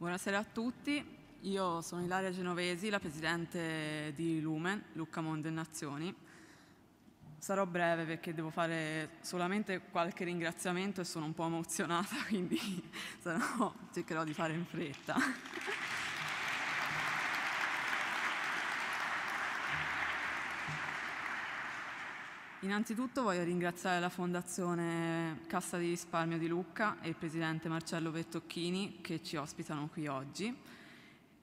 Buonasera a tutti, io sono Ilaria Genovesi, la presidente di Lumen, Lucca Mondo e Nazioni. Sarò breve perché devo fare solamente qualche ringraziamento e sono un po' emozionata, quindi sarò, cercherò di fare in fretta. Innanzitutto voglio ringraziare la Fondazione Cassa di risparmio di Lucca e il Presidente Marcello Bertocchini che ci ospitano qui oggi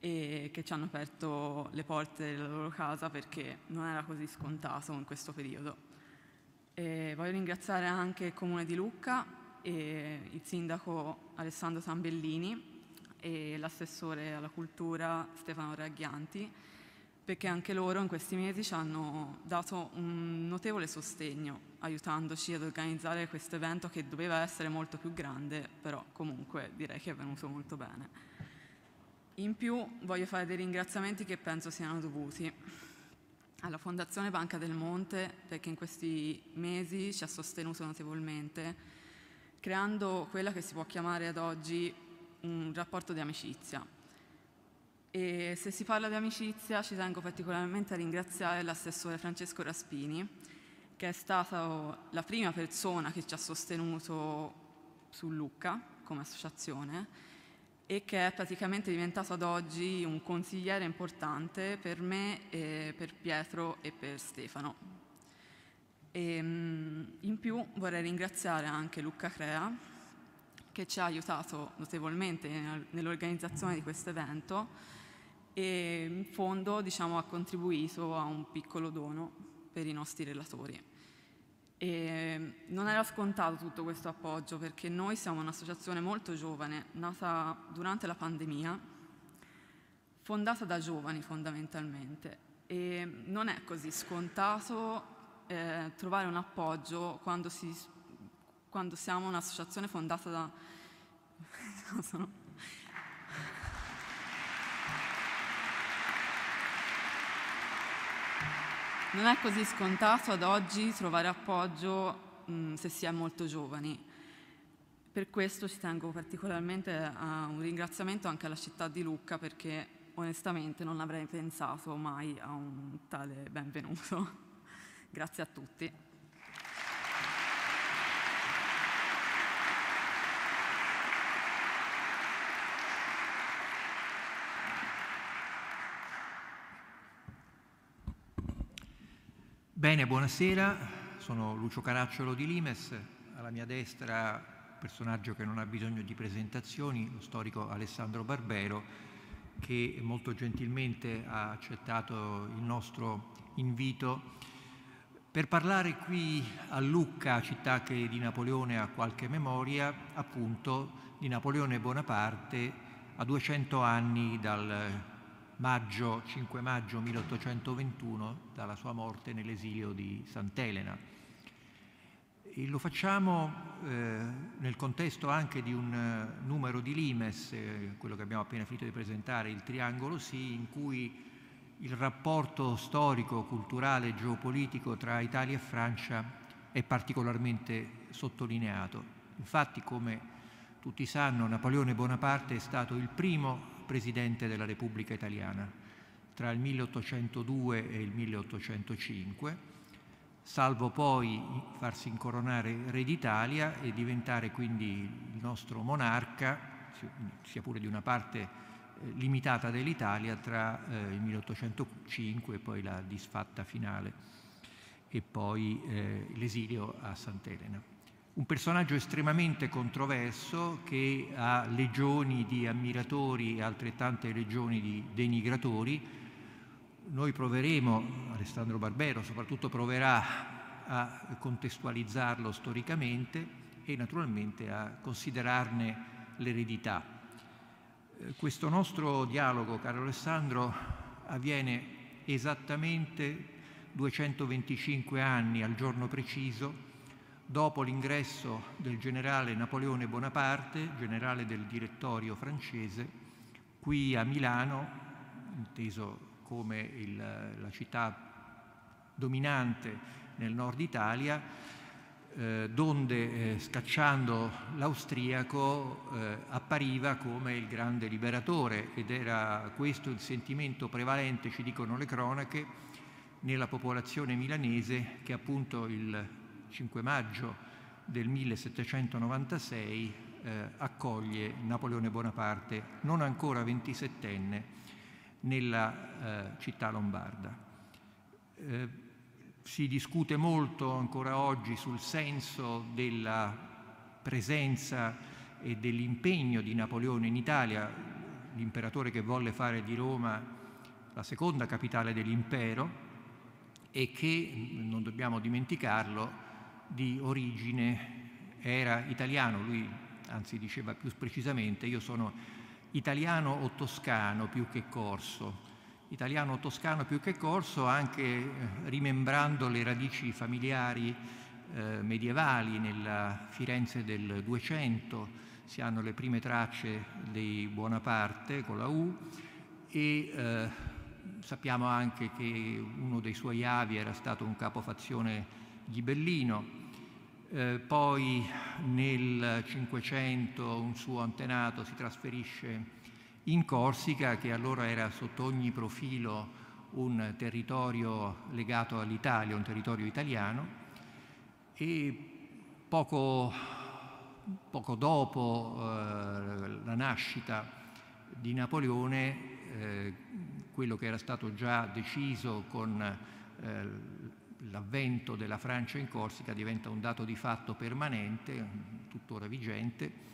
e che ci hanno aperto le porte della loro casa perché non era così scontato in questo periodo. E voglio ringraziare anche il Comune di Lucca e il Sindaco Alessandro Sambellini e l'assessore alla cultura Stefano Ragghianti perché anche loro in questi mesi ci hanno dato un notevole sostegno aiutandoci ad organizzare questo evento che doveva essere molto più grande, però comunque direi che è venuto molto bene. In più voglio fare dei ringraziamenti che penso siano dovuti alla Fondazione Banca del Monte perché in questi mesi ci ha sostenuto notevolmente creando quella che si può chiamare ad oggi un rapporto di amicizia e se si parla di amicizia ci tengo particolarmente a ringraziare l'assessore Francesco Raspini, che è stata oh, la prima persona che ci ha sostenuto su Lucca come associazione e che è praticamente diventato ad oggi un consigliere importante per me, per Pietro e per Stefano. E, ehm, in più vorrei ringraziare anche Lucca Crea che ci ha aiutato notevolmente nell'organizzazione di questo evento e in fondo diciamo, ha contribuito a un piccolo dono per i nostri relatori. E non era scontato tutto questo appoggio perché noi siamo un'associazione molto giovane, nata durante la pandemia, fondata da giovani fondamentalmente e non è così scontato eh, trovare un appoggio quando, si, quando siamo un'associazione fondata da... Non è così scontato ad oggi trovare appoggio mh, mm, se si è molto giovani. Per questo ci tengo particolarmente a un ringraziamento anche alla città di Lucca perché onestamente non avrei pensato mai a un tale benvenuto. Grazie a tutti. Bene, buonasera, sono Lucio Caracciolo di Limes, alla mia destra personaggio che non ha bisogno di presentazioni, lo storico Alessandro Barbero, che molto gentilmente ha accettato il nostro invito per parlare qui a Lucca, città che di Napoleone ha qualche memoria, appunto di Napoleone Bonaparte a 200 anni dal maggio, 5 maggio 1821 dalla sua morte nell'esilio di Sant'Elena. E lo facciamo eh, nel contesto anche di un eh, numero di limes, eh, quello che abbiamo appena finito di presentare, il triangolo sì, in cui il rapporto storico, culturale e geopolitico tra Italia e Francia è particolarmente sottolineato. Infatti, come tutti sanno, Napoleone Bonaparte è stato il primo Presidente della Repubblica Italiana tra il 1802 e il 1805, salvo poi farsi incoronare re d'Italia e diventare quindi il nostro monarca, sia pure di una parte eh, limitata dell'Italia tra eh, il 1805 e poi la disfatta finale e poi eh, l'esilio a Sant'Elena un personaggio estremamente controverso che ha legioni di ammiratori e altrettante legioni di denigratori. Noi proveremo, Alessandro Barbero soprattutto proverà a contestualizzarlo storicamente e naturalmente a considerarne l'eredità. Eh, questo nostro dialogo, caro Alessandro, avviene esattamente 225 anni al giorno preciso dopo l'ingresso del generale Napoleone Bonaparte, generale del direttorio francese, qui a Milano, inteso come il, la città dominante nel nord Italia, eh, donde eh, scacciando l'austriaco eh, appariva come il grande liberatore ed era questo il sentimento prevalente, ci dicono le cronache, nella popolazione milanese che appunto il 5 maggio del 1796 eh, accoglie Napoleone Bonaparte, non ancora 27enne, nella eh, città lombarda. Eh, si discute molto ancora oggi sul senso della presenza e dell'impegno di Napoleone in Italia, l'imperatore che volle fare di Roma la seconda capitale dell'impero e che, non dobbiamo dimenticarlo, di origine era italiano, lui anzi diceva più precisamente io sono italiano o toscano più che corso, italiano o toscano più che corso anche eh, rimembrando le radici familiari eh, medievali nella Firenze del 200, si hanno le prime tracce dei Buonaparte con la U e eh, sappiamo anche che uno dei suoi avi era stato un capofazione Ghibellino, eh, poi nel 500 un suo antenato si trasferisce in Corsica, che allora era sotto ogni profilo un territorio legato all'Italia, un territorio italiano, e poco, poco dopo eh, la nascita di Napoleone, eh, quello che era stato già deciso con eh, l'avvento della Francia in Corsica diventa un dato di fatto permanente, tuttora vigente,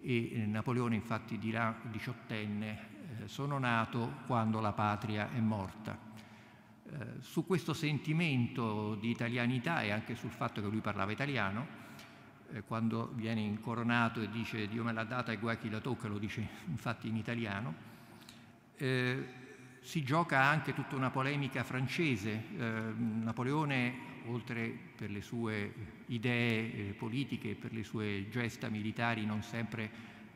e eh, Napoleone infatti dirà diciottenne eh, sono nato quando la patria è morta. Eh, su questo sentimento di italianità e anche sul fatto che lui parlava italiano, quando viene incoronato e dice Dio me l'ha data e guai chi la tocca, lo dice infatti in italiano, eh, si gioca anche tutta una polemica francese. Eh, Napoleone, oltre per le sue idee eh, politiche, per le sue gesta militari non sempre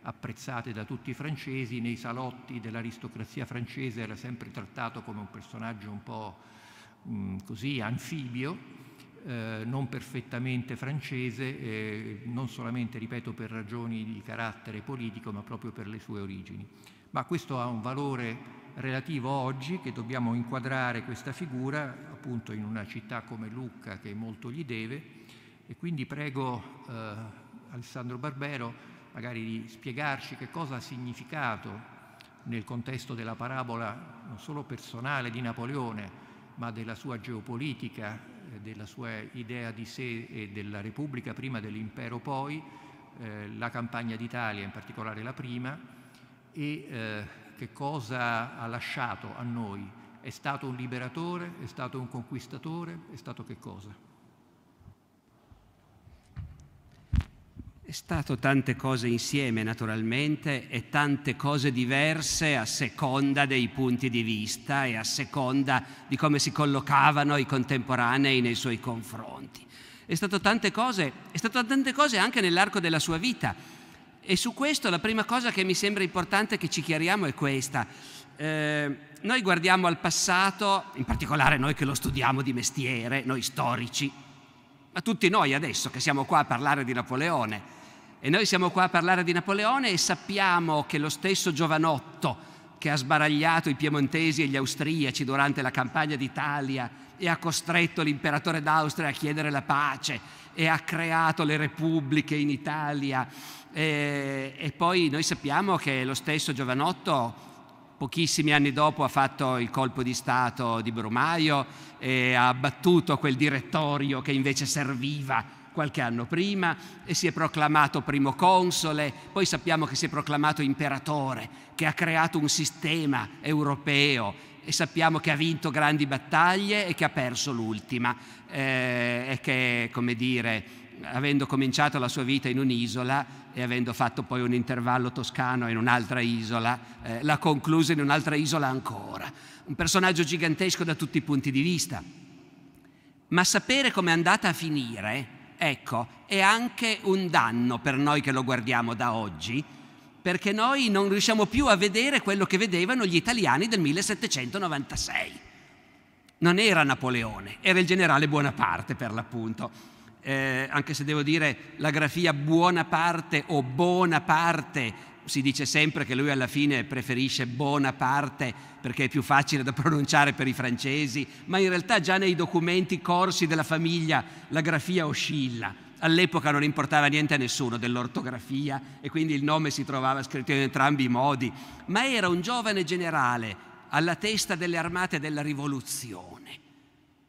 apprezzate da tutti i francesi, nei salotti dell'aristocrazia francese era sempre trattato come un personaggio un po' mh, mm, così anfibio, eh, non perfettamente francese, eh, non solamente, ripeto, per ragioni di carattere politico, ma proprio per le sue origini. Ma questo ha un valore relativo oggi che dobbiamo inquadrare questa figura appunto in una città come Lucca che molto gli deve e quindi prego eh, Alessandro Barbero magari di spiegarci che cosa ha significato nel contesto della parabola non solo personale di Napoleone ma della sua geopolitica, eh, della sua idea di sé e della Repubblica prima dell'impero poi, eh, la campagna d'Italia in particolare la prima, e eh, che cosa ha lasciato a noi. È stato un liberatore, è stato un conquistatore, è stato che cosa? È stato tante cose insieme naturalmente e tante cose diverse a seconda dei punti di vista e a seconda di come si collocavano i contemporanei nei suoi confronti. È stato tante cose, è stato tante cose anche nell'arco della sua vita e su questo la prima cosa che mi sembra importante che ci chiariamo è questa. Eh, noi guardiamo al passato, in particolare noi che lo studiamo di mestiere, noi storici, ma tutti noi adesso che siamo qua a parlare di Napoleone. E noi siamo qua a parlare di Napoleone e sappiamo che lo stesso giovanotto che ha sbaragliato i piemontesi e gli austriaci durante la campagna d'Italia e ha costretto l'imperatore d'Austria a chiedere la pace e ha creato le repubbliche in Italia. E, e poi noi sappiamo che lo stesso Giovanotto pochissimi anni dopo ha fatto il colpo di Stato di Brumaio e ha abbattuto quel direttorio che invece serviva qualche anno prima e si è proclamato primo console, poi sappiamo che si è proclamato imperatore, che ha creato un sistema europeo e sappiamo che ha vinto grandi battaglie e che ha perso l'ultima eh, e che, come dire, avendo cominciato la sua vita in un'isola e avendo fatto poi un intervallo toscano in un'altra isola, eh, l'ha conclusa in un'altra isola ancora. Un personaggio gigantesco da tutti i punti di vista. Ma sapere come è andata a finire, ecco, è anche un danno per noi che lo guardiamo da oggi, perché noi non riusciamo più a vedere quello che vedevano gli italiani del 1796. Non era Napoleone, era il generale Buonaparte per l'appunto. Eh, anche se devo dire la grafia Buonaparte o Bonaparte, si dice sempre che lui alla fine preferisce Bonaparte perché è più facile da pronunciare per i francesi, ma in realtà già nei documenti corsi della famiglia la grafia oscilla all'epoca non importava niente a nessuno dell'ortografia e quindi il nome si trovava scritto in entrambi i modi, ma era un giovane generale alla testa delle armate della rivoluzione.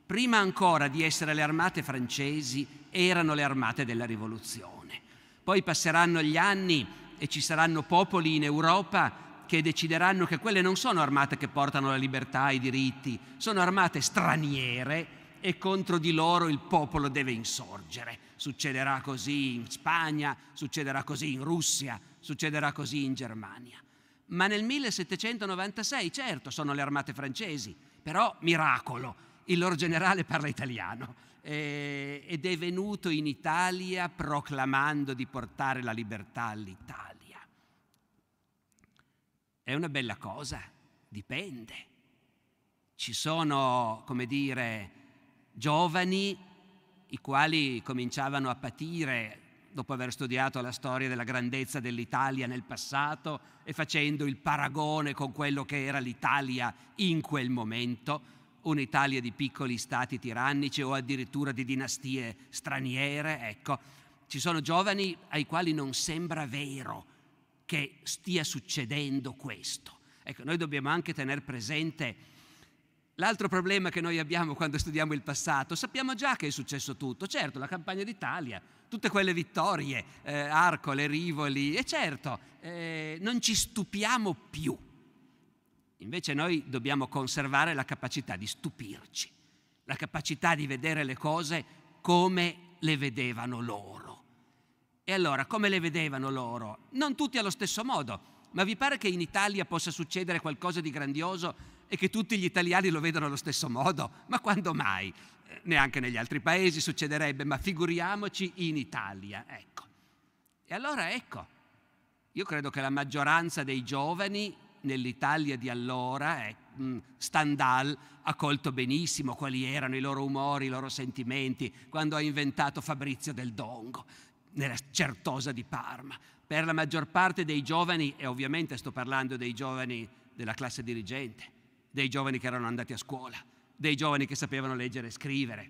Prima ancora di essere le armate francesi, erano le armate della rivoluzione. Poi passeranno gli anni e ci saranno popoli in Europa che decideranno che quelle non sono armate che portano la libertà e i diritti, sono armate straniere e contro di loro il popolo deve insorgere succederà così in Spagna, succederà così in Russia, succederà così in Germania. Ma nel 1796, certo, sono le armate francesi, però miracolo, il loro generale parla italiano eh, ed è venuto in Italia proclamando di portare la libertà all'Italia. È una bella cosa, dipende. Ci sono, come dire, giovani i quali cominciavano a patire dopo aver studiato la storia della grandezza dell'Italia nel passato e facendo il paragone con quello che era l'Italia in quel momento, un'Italia di piccoli stati tirannici o addirittura di dinastie straniere, ecco, ci sono giovani ai quali non sembra vero che stia succedendo questo. Ecco, noi dobbiamo anche tenere presente L'altro problema che noi abbiamo quando studiamo il passato, sappiamo già che è successo tutto, certo, la campagna d'Italia, tutte quelle vittorie, eh, Arcole, Rivoli, e certo, eh, non ci stupiamo più. Invece noi dobbiamo conservare la capacità di stupirci, la capacità di vedere le cose come le vedevano loro. E allora, come le vedevano loro? Non tutti allo stesso modo, ma vi pare che in Italia possa succedere qualcosa di grandioso e che tutti gli italiani lo vedono allo stesso modo. Ma quando mai? Eh, neanche negli altri paesi succederebbe, ma figuriamoci in Italia. Ecco. E allora ecco, io credo che la maggioranza dei giovani nell'Italia di allora, eh, mm, Stendhal ha colto benissimo quali erano i loro umori, i loro sentimenti, quando ha inventato Fabrizio del Dongo, nella certosa di Parma. Per la maggior parte dei giovani, e ovviamente sto parlando dei giovani della classe dirigente, dei giovani che erano andati a scuola, dei giovani che sapevano leggere e scrivere.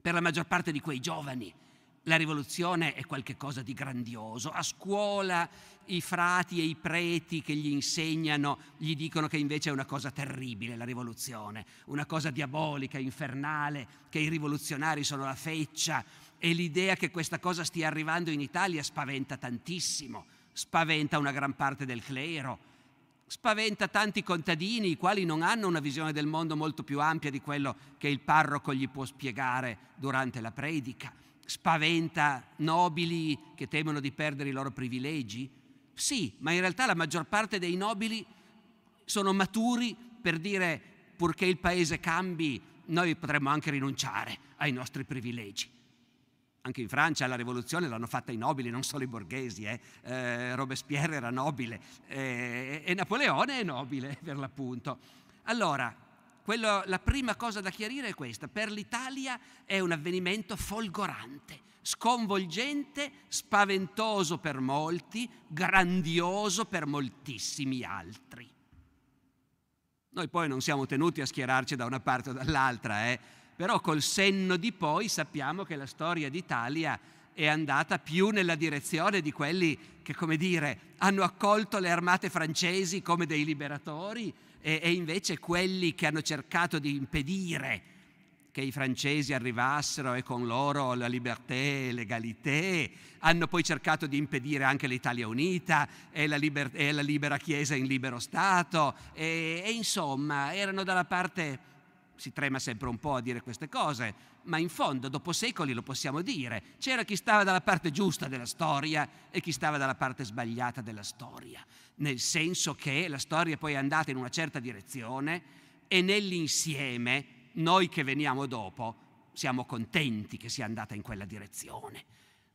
Per la maggior parte di quei giovani la rivoluzione è qualcosa di grandioso. A scuola i frati e i preti che gli insegnano gli dicono che invece è una cosa terribile la rivoluzione, una cosa diabolica, infernale, che i rivoluzionari sono la feccia e l'idea che questa cosa stia arrivando in Italia spaventa tantissimo, spaventa una gran parte del clero spaventa tanti contadini, i quali non hanno una visione del mondo molto più ampia di quello che il parroco gli può spiegare durante la predica, spaventa nobili che temono di perdere i loro privilegi. Sì, ma in realtà la maggior parte dei nobili sono maturi per dire purché il paese cambi, noi potremmo anche rinunciare ai nostri privilegi. Anche in Francia la rivoluzione l'hanno fatta i nobili, non solo i borghesi. Eh? Eh, Robespierre era nobile eh, e Napoleone è nobile per l'appunto. Allora, quello, la prima cosa da chiarire è questa. Per l'Italia è un avvenimento folgorante, sconvolgente, spaventoso per molti, grandioso per moltissimi altri. Noi poi non siamo tenuti a schierarci da una parte o dall'altra, eh? però col senno di poi sappiamo che la storia d'Italia è andata più nella direzione di quelli che, come dire, hanno accolto le armate francesi come dei liberatori e, e invece quelli che hanno cercato di impedire che i francesi arrivassero e con loro la libertà e l'egalità, hanno poi cercato di impedire anche l'Italia unita e la, liber- e la libera Chiesa in libero Stato e, e insomma erano dalla parte si trema sempre un po' a dire queste cose, ma in fondo, dopo secoli lo possiamo dire, c'era chi stava dalla parte giusta della storia e chi stava dalla parte sbagliata della storia, nel senso che la storia poi è andata in una certa direzione e nell'insieme noi che veniamo dopo siamo contenti che sia andata in quella direzione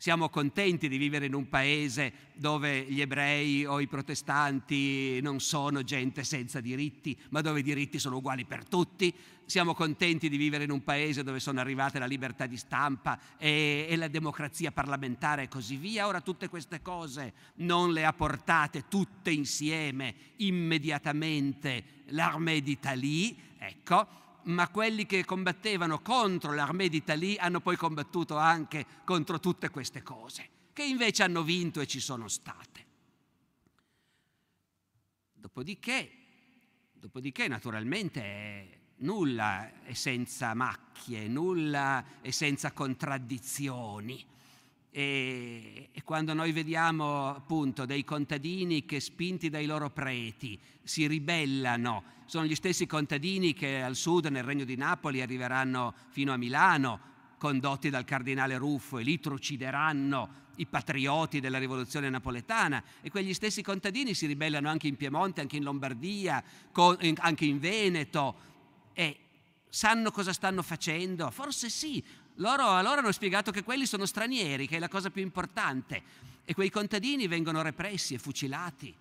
siamo contenti di vivere in un paese dove gli ebrei o i protestanti non sono gente senza diritti, ma dove i diritti sono uguali per tutti. Siamo contenti di vivere in un paese dove sono arrivate la libertà di stampa e, e la democrazia parlamentare e così via. Ora tutte queste cose non le ha portate tutte insieme immediatamente l'armée d'Italie, ecco, ma quelli che combattevano contro l'armée d'Italie hanno poi combattuto anche contro tutte queste cose, che invece hanno vinto e ci sono state. Dopodiché, dopodiché naturalmente nulla è senza macchie, nulla è senza contraddizioni. E, e quando noi vediamo appunto dei contadini che spinti dai loro preti si ribellano, sono gli stessi contadini che al sud nel regno di Napoli arriveranno fino a Milano, condotti dal cardinale Ruffo e lì trucideranno i patrioti della rivoluzione napoletana e quegli stessi contadini si ribellano anche in Piemonte, anche in Lombardia, con, anche in Veneto e sanno cosa stanno facendo? Forse sì, loro allora hanno spiegato che quelli sono stranieri, che è la cosa più importante, e quei contadini vengono repressi e fucilati.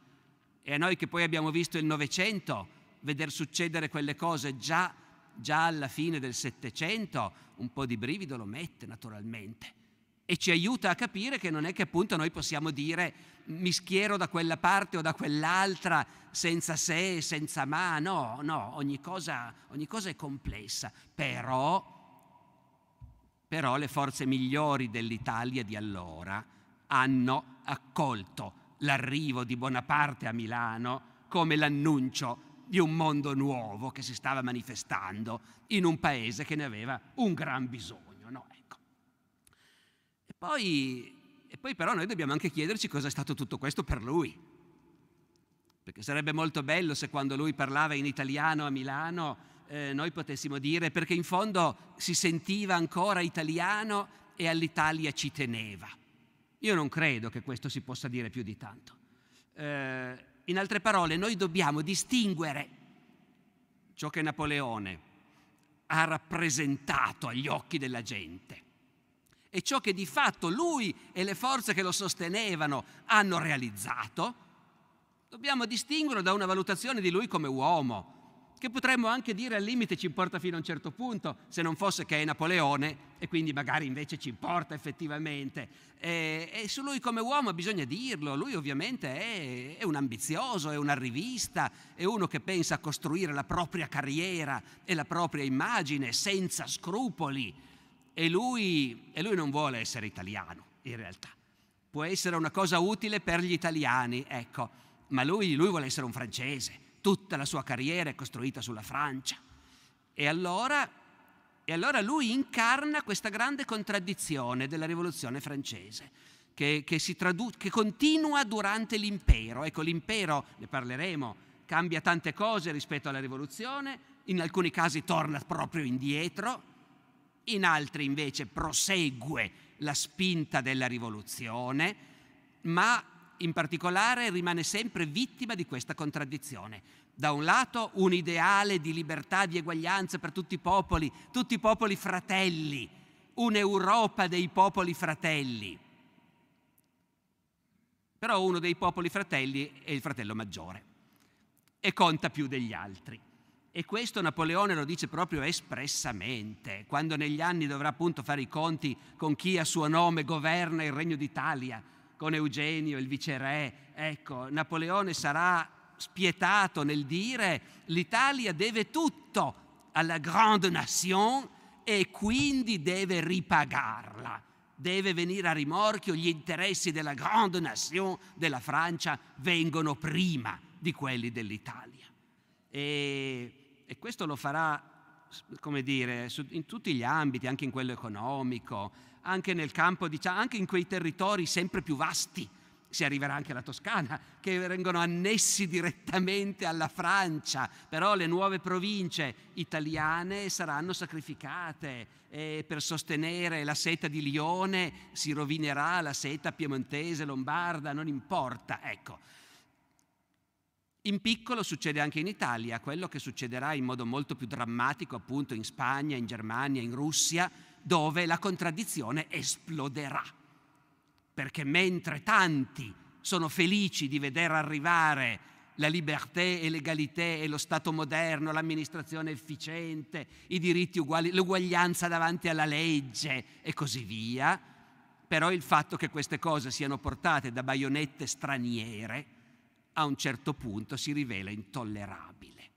E a noi che poi abbiamo visto il Novecento veder succedere quelle cose già, già alla fine del Settecento, un po' di brivido lo mette naturalmente e ci aiuta a capire che non è che appunto noi possiamo dire mi schiero da quella parte o da quell'altra senza se, senza ma, no, no, ogni cosa, ogni cosa è complessa, però però le forze migliori dell'Italia di allora hanno accolto l'arrivo di Bonaparte a Milano come l'annuncio di un mondo nuovo che si stava manifestando in un paese che ne aveva un gran bisogno. No? Ecco. E, poi, e poi però noi dobbiamo anche chiederci cosa è stato tutto questo per lui, perché sarebbe molto bello se quando lui parlava in italiano a Milano eh, noi potessimo dire, perché in fondo si sentiva ancora italiano e all'Italia ci teneva. Io non credo che questo si possa dire più di tanto. Eh, in altre parole, noi dobbiamo distinguere ciò che Napoleone ha rappresentato agli occhi della gente e ciò che di fatto lui e le forze che lo sostenevano hanno realizzato, dobbiamo distinguerlo da una valutazione di lui come uomo, che potremmo anche dire al limite ci importa fino a un certo punto, se non fosse che è Napoleone e quindi magari invece ci importa effettivamente. E, e su lui come uomo bisogna dirlo, lui ovviamente è, è, un ambizioso, è un arrivista, è uno che pensa a costruire la propria carriera e la propria immagine senza scrupoli e lui, e lui non vuole essere italiano in realtà. Può essere una cosa utile per gli italiani, ecco, ma lui, lui vuole essere un francese tutta la sua carriera è costruita sulla Francia. E allora, e allora lui incarna questa grande contraddizione della rivoluzione francese. Che, che, tradu- che continua durante l'impero. Ecco, l'impero, ne parleremo, cambia tante cose rispetto alla rivoluzione, in alcuni casi torna proprio indietro, in altri invece prosegue la spinta della rivoluzione, ma in particolare rimane sempre vittima di questa contraddizione. Da un lato un ideale di libertà, di eguaglianza per tutti i popoli, tutti i popoli fratelli, un'Europa dei popoli fratelli. Però uno dei popoli fratelli è il fratello maggiore e conta più degli altri. E questo Napoleone lo dice proprio espressamente, quando negli anni dovrà appunto fare i conti con chi a suo nome governa il Regno d'Italia con Eugenio, il viceré. Ecco, Napoleone sarà spietato nel dire l'Italia deve tutto alla grande nation e quindi deve ripagarla. Deve venire a rimorchio, gli interessi della grande nation della Francia vengono prima di quelli dell'Italia. E, e questo lo farà, come dire, in tutti gli ambiti, anche in quello economico, anche nel campo, diciamo, anche in quei territori sempre più vasti, si arriverà anche alla Toscana, che vengono annessi direttamente alla Francia, però le nuove province italiane saranno sacrificate e per sostenere la seta di Lione, si rovinerà la seta piemontese, lombarda, non importa, ecco. In piccolo succede anche in Italia quello che succederà in modo molto più drammatico appunto in Spagna, in Germania, in Russia, dove la contraddizione esploderà. Perché mentre tanti sono felici di vedere arrivare la libertà e l'egalità e lo Stato moderno, l'amministrazione efficiente, i diritti uguali, l'uguaglianza davanti alla legge e così via, però il fatto che queste cose siano portate da baionette straniere a un certo punto si rivela intollerabile.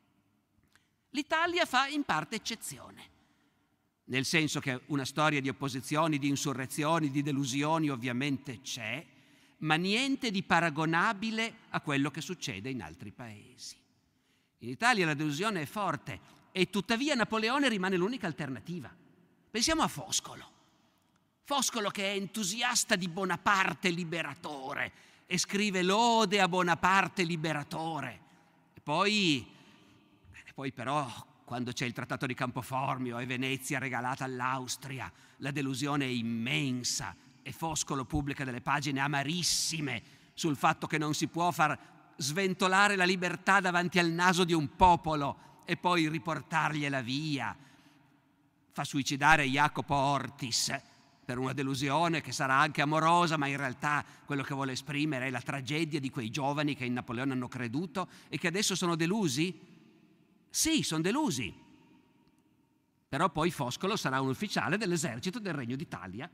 L'Italia fa in parte eccezione nel senso che una storia di opposizioni, di insurrezioni, di delusioni ovviamente c'è, ma niente di paragonabile a quello che succede in altri paesi. In Italia la delusione è forte e tuttavia Napoleone rimane l'unica alternativa. Pensiamo a Foscolo. Foscolo che è entusiasta di Bonaparte liberatore e scrive lode a Bonaparte liberatore. E poi, poi però quando c'è il trattato di Campoformio e Venezia regalata all'Austria, la delusione è immensa e Foscolo pubblica delle pagine amarissime sul fatto che non si può far sventolare la libertà davanti al naso di un popolo e poi riportargliela via. Fa suicidare Jacopo Ortis per una delusione che sarà anche amorosa, ma in realtà quello che vuole esprimere è la tragedia di quei giovani che in Napoleone hanno creduto e che adesso sono delusi sì, sono delusi. Però poi Foscolo sarà un ufficiale dell'esercito del Regno d'Italia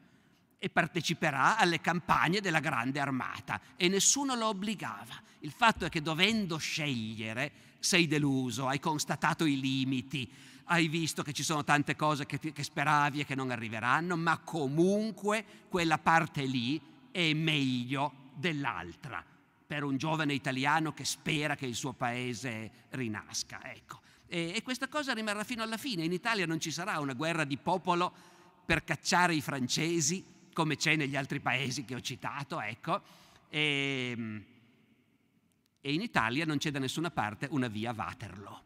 e parteciperà alle campagne della Grande Armata e nessuno lo obbligava. Il fatto è che dovendo scegliere sei deluso, hai constatato i limiti, hai visto che ci sono tante cose che, che speravi e che non arriveranno, ma comunque quella parte lì è meglio dell'altra per un giovane italiano che spera che il suo paese rinasca. Ecco. E, e questa cosa rimarrà fino alla fine. In Italia non ci sarà una guerra di popolo per cacciare i francesi, come c'è negli altri paesi che ho citato. Ecco. E, ehm, e in Italia non c'è da nessuna parte una via Waterloo.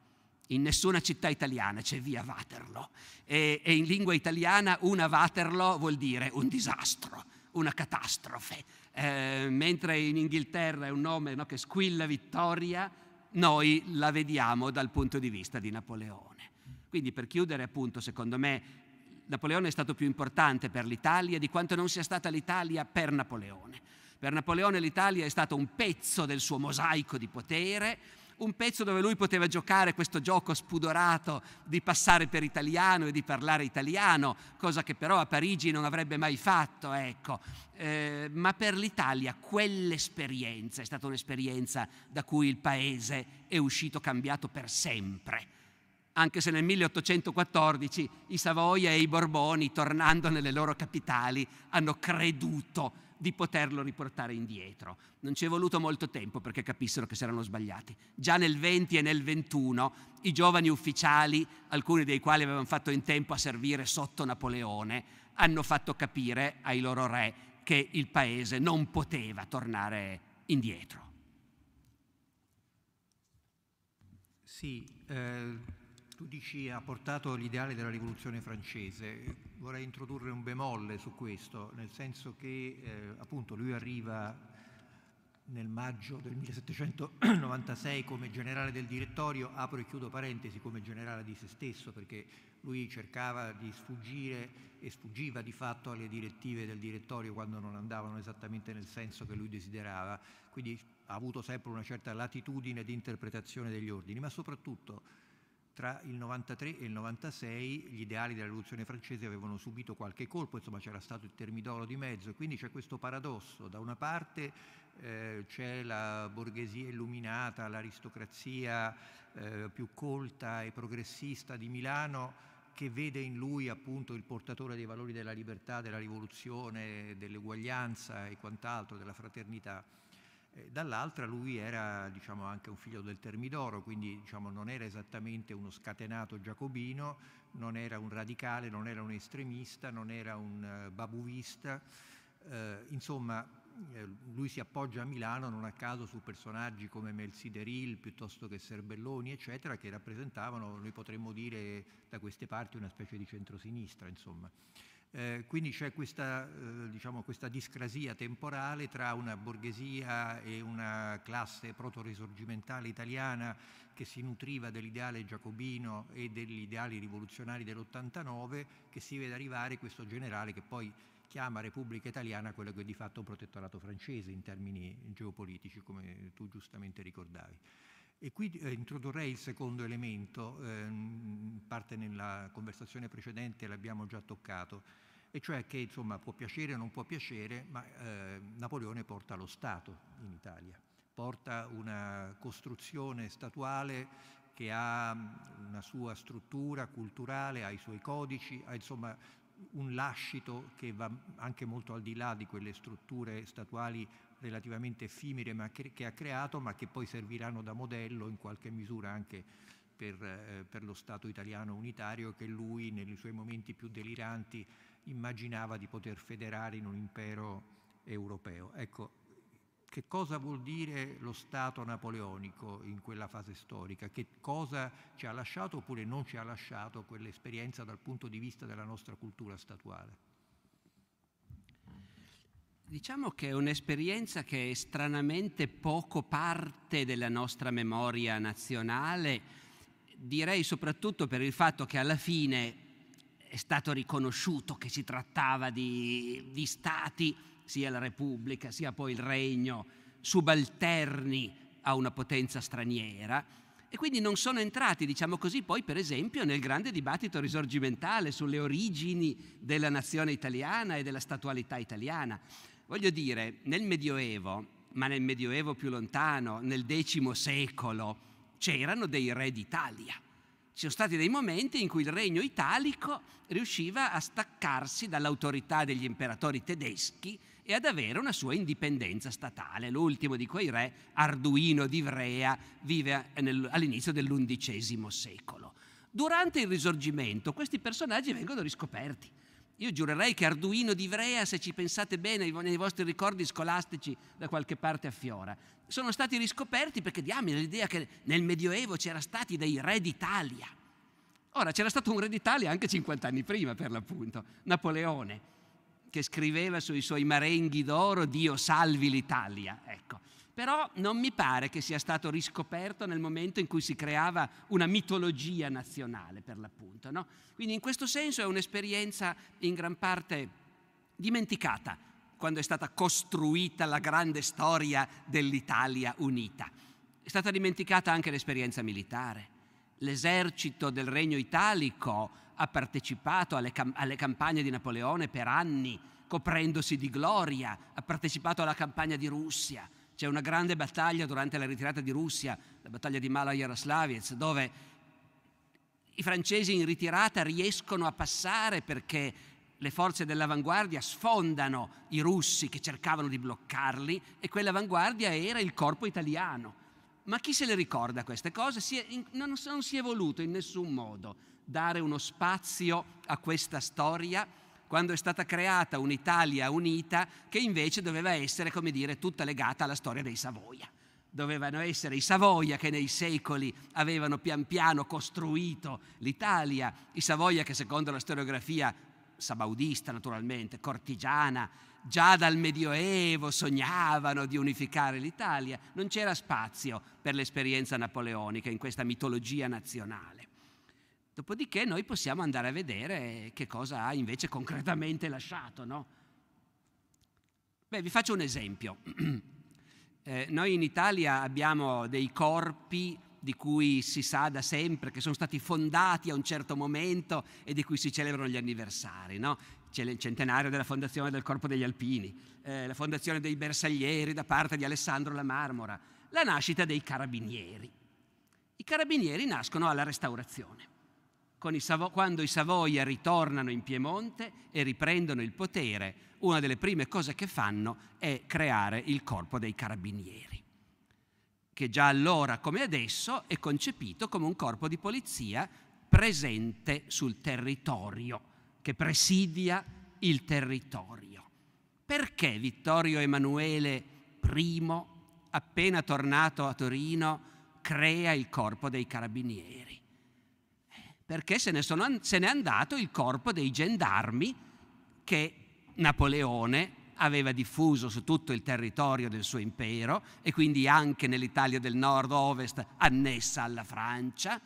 In nessuna città italiana c'è via Waterloo. E, e in lingua italiana una Waterloo vuol dire un disastro, una catastrofe eh, mentre in Inghilterra è un nome no, che squilla vittoria, noi la vediamo dal punto di vista di Napoleone. Quindi per chiudere, appunto, secondo me, Napoleone è stato più importante per l'Italia di quanto non sia stata l'Italia per Napoleone. Per Napoleone l'Italia è stato un pezzo del suo mosaico di potere un pezzo dove lui poteva giocare questo gioco spudorato di passare per italiano e di parlare italiano, cosa che però a Parigi non avrebbe mai fatto, ecco. Eh, ma per l'Italia quell'esperienza è stata un'esperienza da cui il paese è uscito cambiato per sempre anche se nel 1814 i Savoia e i Borboni, tornando nelle loro capitali, hanno creduto di poterlo riportare indietro. Non ci è voluto molto tempo perché capissero che si erano sbagliati. Già nel 20 e nel 21 i giovani ufficiali, alcuni dei quali avevano fatto in tempo a servire sotto Napoleone, hanno fatto capire ai loro re che il paese non poteva tornare indietro. Sì, eh tu dici ha portato l'ideale della rivoluzione francese, vorrei introdurre un bemolle su questo, nel senso che eh, appunto lui arriva nel maggio del 1796 come generale del direttorio, apro e chiudo parentesi, come generale di se stesso, perché lui cercava di sfuggire e sfuggiva di fatto alle direttive del direttorio quando non andavano esattamente nel senso che lui desiderava, quindi ha avuto sempre una certa latitudine di interpretazione degli ordini, ma soprattutto tra il 93 e il 96 gli ideali della rivoluzione francese avevano subito qualche colpo, insomma c'era stato il termidoro di mezzo e quindi c'è questo paradosso, da una parte eh, c'è la borghesia illuminata, l'aristocrazia eh, più colta e progressista di Milano che vede in lui appunto il portatore dei valori della libertà, della rivoluzione, dell'uguaglianza e quant'altro, della fraternità eh, dall'altra lui era diciamo, anche un figlio del Termidoro, quindi diciamo, non era esattamente uno scatenato giacobino, non era un radicale, non era un estremista, non era un uh, babuvista, eh, insomma eh, lui si appoggia a Milano non a caso su personaggi come Melsideril piuttosto che Serbelloni eccetera che rappresentavano, noi potremmo dire da queste parti, una specie di centrosinistra insomma. Eh, quindi c'è questa, eh, diciamo, questa, discrasia temporale tra una borghesia e una classe proto-risorgimentale italiana che si nutriva dell'ideale giacobino e degli ideali rivoluzionari dell'89, che si vede arrivare questo generale che poi chiama Repubblica Italiana quello che è di fatto un protettorato francese in termini geopolitici, come tu giustamente ricordavi. E qui eh, introdurrei il secondo elemento, eh, parte nella conversazione precedente l'abbiamo già toccato, e cioè che insomma, può piacere o non può piacere, ma eh, Napoleone porta lo Stato in Italia, porta una costruzione statuale che ha mm, una sua struttura culturale, ha i suoi codici, ha insomma un lascito che va anche molto al di là di quelle strutture statuali relativamente effimere ma che, che ha creato, ma che poi serviranno da modello in qualche misura anche per, eh, per lo Stato italiano unitario che lui nei suoi momenti più deliranti immaginava di poter federare in un impero europeo. Ecco, che cosa vuol dire lo Stato napoleonico in quella fase storica, che cosa ci ha lasciato oppure non ci ha lasciato quell'esperienza dal punto di vista della nostra cultura statuale. Diciamo che è un'esperienza che è stranamente poco parte della nostra memoria nazionale, direi soprattutto per il fatto che alla fine è stato riconosciuto che si trattava di, di stati, sia la Repubblica sia poi il Regno, subalterni a una potenza straniera e quindi non sono entrati, diciamo così, poi per esempio nel grande dibattito risorgimentale sulle origini della nazione italiana e della statualità italiana. Voglio dire, nel Medioevo, ma nel Medioevo più lontano, nel X secolo, c'erano dei re d'Italia ci sono stati dei momenti in cui il regno italico riusciva a staccarsi dall'autorità degli imperatori tedeschi e ad avere una sua indipendenza statale. L'ultimo di quei re, Arduino di Ivrea, vive all'inizio dell'undicesimo secolo. Durante il risorgimento questi personaggi vengono riscoperti. Io giurerei che Arduino di Ivrea, se ci pensate bene nei vostri ricordi scolastici, da qualche parte affiora sono stati riscoperti perché diamine l'idea che nel Medioevo c'era stati dei re d'Italia. Ora c'era stato un re d'Italia anche 50 anni prima per l'appunto, Napoleone, che scriveva sui suoi marenghi d'oro Dio salvi l'Italia. Ecco. Però non mi pare che sia stato riscoperto nel momento in cui si creava una mitologia nazionale per l'appunto. No? Quindi in questo senso è un'esperienza in gran parte dimenticata quando è stata costruita la grande storia dell'Italia unita. È stata dimenticata anche l'esperienza militare. L'esercito del Regno Italico ha partecipato alle, cam- alle campagne di Napoleone per anni, coprendosi di gloria, ha partecipato alla campagna di Russia, c'è una grande battaglia durante la ritirata di Russia, la battaglia di Mala Yaroslaviec, dove i francesi in ritirata riescono a passare perché le forze dell'avanguardia sfondano i russi che cercavano di bloccarli e quell'avanguardia era il corpo italiano. Ma chi se le ricorda queste cose? Si è, non, non si è voluto in nessun modo dare uno spazio a questa storia quando è stata creata un'Italia unita che invece doveva essere, come dire, tutta legata alla storia dei Savoia. Dovevano essere i Savoia che nei secoli avevano pian piano costruito l'Italia, i Savoia che secondo la storiografia sabaudista naturalmente, cortigiana, già dal Medioevo sognavano di unificare l'Italia, non c'era spazio per l'esperienza napoleonica in questa mitologia nazionale. Dopodiché noi possiamo andare a vedere che cosa ha invece concretamente lasciato. No? Beh, vi faccio un esempio. Eh, noi in Italia abbiamo dei corpi di cui si sa da sempre che sono stati fondati a un certo momento e di cui si celebrano gli anniversari. No? C'è il centenario della fondazione del Corpo degli Alpini, eh, la fondazione dei Bersaglieri da parte di Alessandro La Marmora, la nascita dei Carabinieri. I Carabinieri nascono alla Restaurazione, i Savo- quando i Savoia ritornano in Piemonte e riprendono il potere. Una delle prime cose che fanno è creare il Corpo dei Carabinieri che già allora come adesso è concepito come un corpo di polizia presente sul territorio, che presidia il territorio. Perché Vittorio Emanuele I, appena tornato a Torino, crea il corpo dei carabinieri? Perché se ne, sono, se ne è andato il corpo dei gendarmi che Napoleone aveva diffuso su tutto il territorio del suo impero e quindi anche nell'Italia del nord-ovest annessa alla Francia,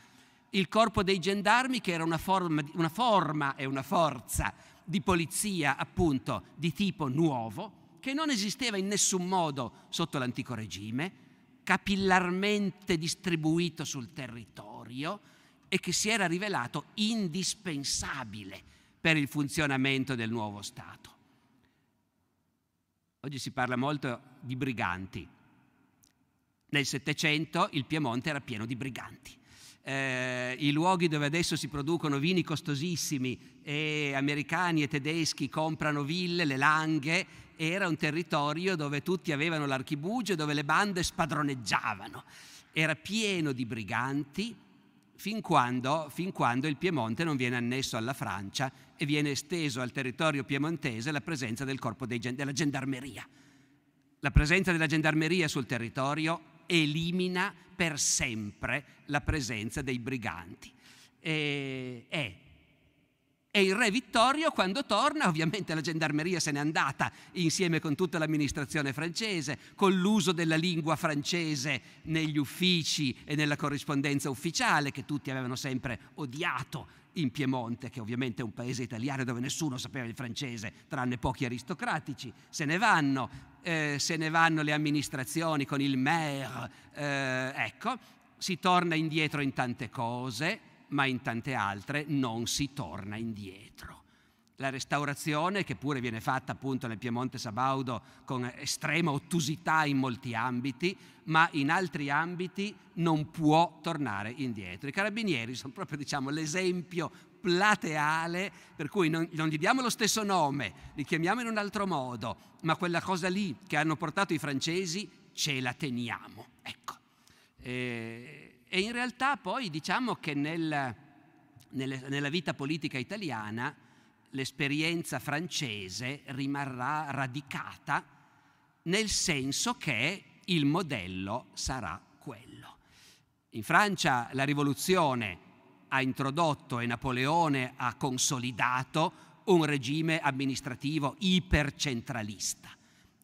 il corpo dei gendarmi che era una forma, una forma e una forza di polizia appunto di tipo nuovo, che non esisteva in nessun modo sotto l'antico regime, capillarmente distribuito sul territorio e che si era rivelato indispensabile per il funzionamento del nuovo Stato. Oggi si parla molto di briganti. Nel Settecento il Piemonte era pieno di briganti. Eh, I luoghi dove adesso si producono vini costosissimi e americani e tedeschi comprano ville, le langhe, era un territorio dove tutti avevano l'archibugio, dove le bande spadroneggiavano. Era pieno di briganti fin quando, fin quando il Piemonte non viene annesso alla Francia e viene esteso al territorio piemontese la presenza del corpo dei, della gendarmeria. La presenza della gendarmeria sul territorio elimina per sempre la presenza dei briganti. E, è e il re Vittorio, quando torna, ovviamente la gendarmeria se n'è andata insieme con tutta l'amministrazione francese, con l'uso della lingua francese negli uffici e nella corrispondenza ufficiale che tutti avevano sempre odiato in Piemonte, che ovviamente è un paese italiano dove nessuno sapeva il francese, tranne pochi aristocratici, se ne vanno, eh, se ne vanno le amministrazioni con il maire, eh, ecco, si torna indietro in tante cose, ma in tante altre non si torna indietro la restaurazione che pure viene fatta appunto nel Piemonte Sabaudo con estrema ottusità in molti ambiti, ma in altri ambiti non può tornare indietro. I carabinieri sono proprio diciamo, l'esempio plateale per cui non, non, gli diamo lo stesso nome, li chiamiamo in un altro modo, ma quella cosa lì che hanno portato i francesi ce la teniamo. Ecco. E, eh, e in realtà poi diciamo che nel, nel, nella vita politica italiana l'esperienza francese rimarrà radicata nel senso che il modello sarà quello. In Francia la rivoluzione ha introdotto e Napoleone ha consolidato un regime amministrativo ipercentralista,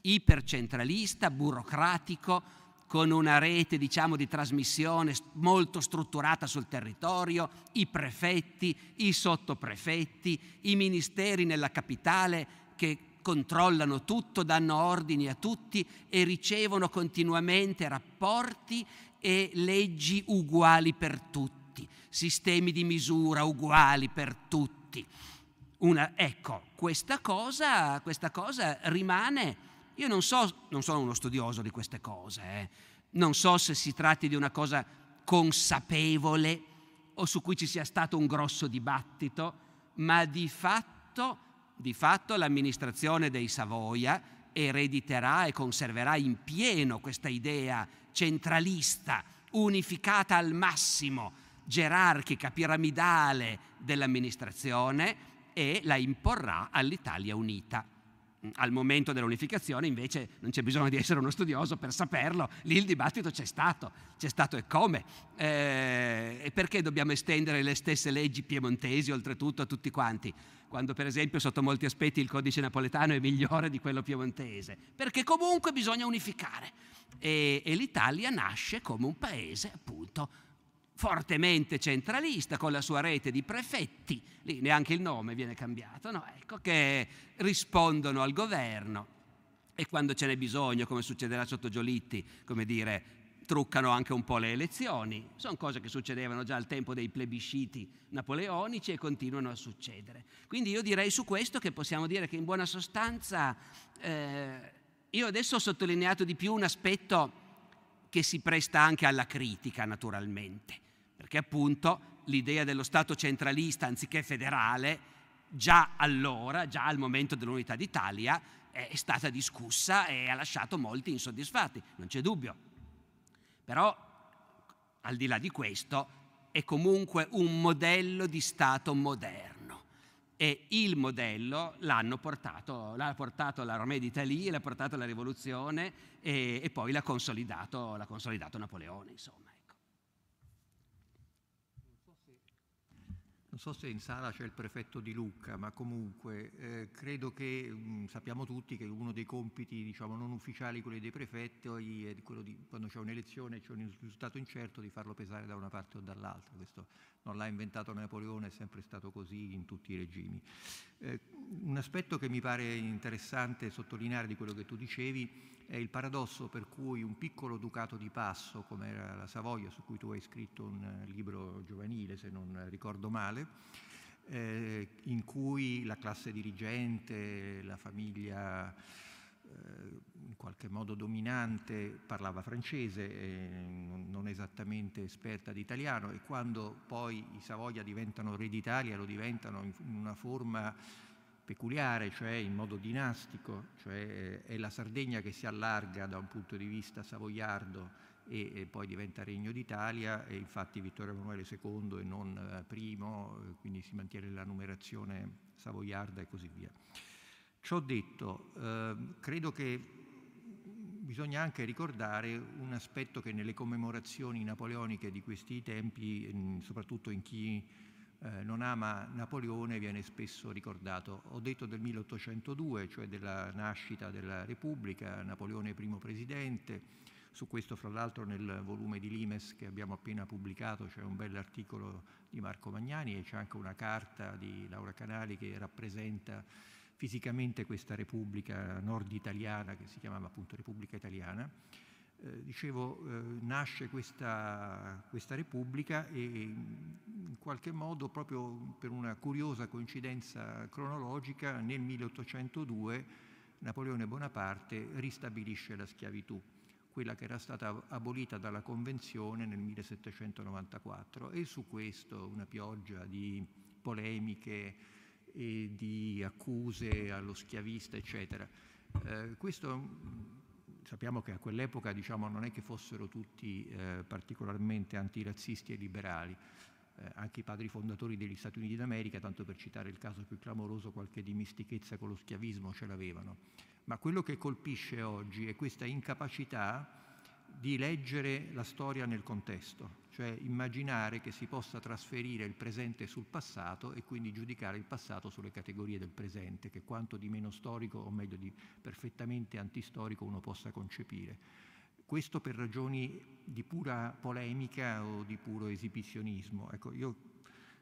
ipercentralista, burocratico, con una rete diciamo, di trasmissione molto strutturata sul territorio, i prefetti, i sottoprefetti, i ministeri nella capitale che controllano tutto, danno ordini a tutti e ricevono continuamente rapporti e leggi uguali per tutti, sistemi di misura uguali per tutti. Una, ecco, questa cosa, questa cosa rimane io non so, non sono uno studioso di queste cose, eh. non so se si tratti di una cosa consapevole o su cui ci sia stato un grosso dibattito, ma di fatto, di fatto l'amministrazione dei Savoia erediterà e conserverà in pieno questa idea centralista, unificata al massimo, gerarchica, piramidale dell'amministrazione e la imporrà all'Italia unita. Mm, al momento dell'unificazione invece non c'è bisogno di essere uno studioso per saperlo, lì il dibattito c'è stato, c'è stato e come. Eh, e perché dobbiamo estendere le stesse leggi piemontesi oltretutto a tutti quanti, quando per esempio sotto molti aspetti il codice napoletano è migliore di quello piemontese? Perché comunque bisogna unificare e, e l'Italia nasce come un paese appunto fortemente centralista con la sua rete di prefetti, lì neanche il nome viene cambiato, no? ecco, che rispondono al governo e quando ce n'è bisogno, come succederà sotto Giolitti, come dire, truccano anche un po' le elezioni. Sono cose che succedevano già al tempo dei plebisciti napoleonici e continuano a succedere. Quindi io direi su questo che possiamo dire che in buona sostanza eh, io adesso ho sottolineato di più un aspetto che si presta anche alla critica naturalmente, perché appunto l'idea dello Stato centralista anziché federale già allora, già al momento dell'unità d'Italia, è stata discussa e ha lasciato molti insoddisfatti, non c'è dubbio. Però, al di là di questo, è comunque un modello di Stato moderno e il modello l'hanno portato, l'ha portato l'armée d'Italie, l'ha portato la rivoluzione e, e poi l'ha consolidato, l'ha consolidato Napoleone, insomma. non so se in sala c'è il prefetto di Lucca, ma comunque eh, credo che mh, mm, sappiamo tutti che uno dei compiti diciamo, non ufficiali, quelli dei prefetti, è quello di quando c'è un'elezione, e c'è un risultato incerto, di farlo pesare da una parte o dall'altra. Questo non l'ha inventato Napoleone, è sempre stato così in tutti i regimi. Eh, un aspetto che mi pare interessante sottolineare di quello che tu dicevi è il paradosso per cui un piccolo ducato di passo, come era la Savoia, su cui tu hai scritto un eh, libro giovanile, se non ricordo male, eh, in cui la classe dirigente, la famiglia eh, in qualche modo dominante, parlava francese, eh, non esattamente esperta di italiano e quando poi i Savoia diventano re d'Italia lo diventano in una forma peculiare, cioè in modo dinastico, cioè eh, è la Sardegna che si allarga da un punto di vista savoiardo e, poi diventa Regno d'Italia e infatti Vittorio Emanuele II e non primo, quindi si mantiene la numerazione savoiarda e così via. Ciò detto, eh, credo che bisogna anche ricordare un aspetto che nelle commemorazioni napoleoniche di questi tempi, soprattutto in chi eh, non ama Napoleone, viene spesso ricordato. Ho detto del 1802, cioè della nascita della Repubblica, Napoleone primo presidente, su questo fra l'altro nel volume di Limes che abbiamo appena pubblicato c'è un bell'articolo di Marco Magnani e c'è anche una carta di Laura Canali che rappresenta fisicamente questa Repubblica nord italiana, che si chiamava appunto Repubblica Italiana, eh, dicevo, eh, nasce questa, questa, Repubblica e in qualche modo, proprio per una curiosa coincidenza cronologica, nel 1802 Napoleone Bonaparte ristabilisce la schiavitù, quella che era stata abolita dalla Convenzione nel 1794 e su questo una pioggia di polemiche, e di accuse allo schiavista, eccetera. Eh, questo mm, sappiamo che a quell'epoca diciamo, non è che fossero tutti eh, particolarmente antirazzisti e liberali, eh, anche i padri fondatori degli Stati Uniti d'America, tanto per citare il caso più clamoroso, qualche dimistichezza con lo schiavismo ce l'avevano. Ma quello che colpisce oggi è questa incapacità di leggere la storia nel contesto, cioè immaginare che si possa trasferire il presente sul passato e quindi giudicare il passato sulle categorie del presente, che quanto di meno storico o meglio di perfettamente antistorico uno possa concepire. Questo per ragioni di pura polemica o di puro esibizionismo. Ecco, io